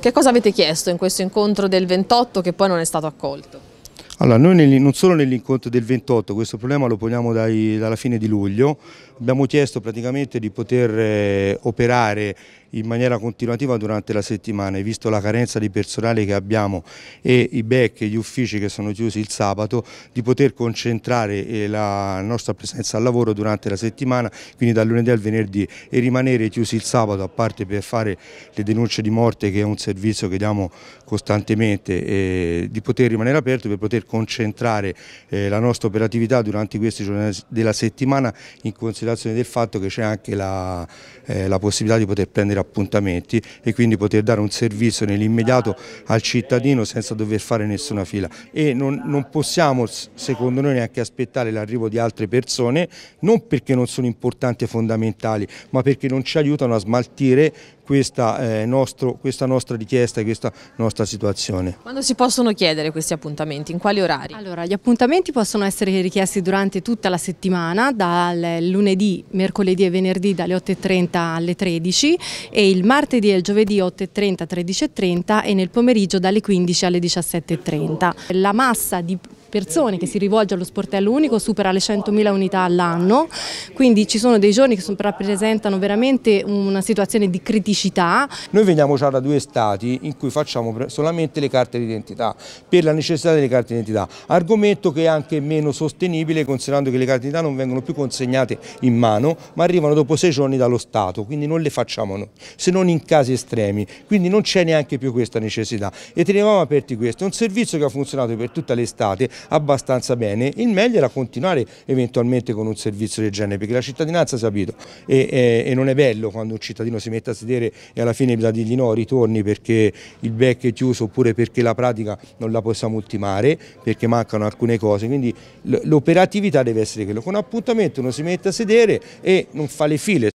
Che cosa avete chiesto in questo incontro del 28 che poi non è stato accolto? Allora, noi non solo nell'incontro del 28, questo problema lo poniamo dai, dalla fine di luglio, abbiamo chiesto praticamente di poter eh, operare in maniera continuativa durante la settimana visto la carenza di personale che abbiamo e i BEC e gli uffici che sono chiusi il sabato di poter concentrare eh, la nostra presenza al lavoro durante la settimana quindi dal lunedì al venerdì e rimanere chiusi il sabato a parte per fare le denunce di morte che è un servizio che diamo costantemente eh, di poter rimanere aperto per poter concentrare eh, la nostra operatività durante questi giorni della settimana in considerazione del fatto che c'è anche la, la possibilità di poter prendere avere appuntamenti e quindi poter dare un servizio nell'immediato al cittadino senza dover fare nessuna fila e non, non possiamo secondo noi neanche aspettare l'arrivo di altre persone non perché non sono importanti e fondamentali ma perché non ci aiutano a smaltire questa, eh, nostro, questa, nostra richiesta e questa nostra situazione. Quando si possono chiedere questi appuntamenti? In quali orari? Allora, gli appuntamenti possono essere richiesti durante tutta la settimana, dal lunedì, mercoledì e venerdì dalle 8.30 alle 13 e il martedì e il giovedì 8.30, 13.30 e nel pomeriggio dalle 15 alle 17.30. La massa di persone che si rivolge allo sportello unico supera le 100.000 unità all'anno, quindi ci sono dei giorni che rappresentano veramente una situazione di criticità. Noi veniamo già da due stati in cui facciamo solamente le carte d'identità, per la necessità delle carte d'identità, argomento che è anche meno sostenibile considerando che le carte d'identità non vengono più consegnate in mano ma arrivano dopo sei giorni dallo Stato, quindi non le facciamo noi se non in casi estremi, quindi non c'è neanche più questa necessità e tenevamo aperti questo, è un servizio che ha funzionato per tutta l'estate abbastanza bene, il meglio era continuare eventualmente con un servizio del genere perché la cittadinanza ha sapito e, e, e, non è bello quando un cittadino si mette a sedere e alla fine bisogna dirgli no, ritorni perché il back è chiuso oppure perché la pratica non la possiamo ultimare, perché mancano alcune cose, quindi l'operatività deve essere quello, con appuntamento uno si mette a sedere e non fa le file.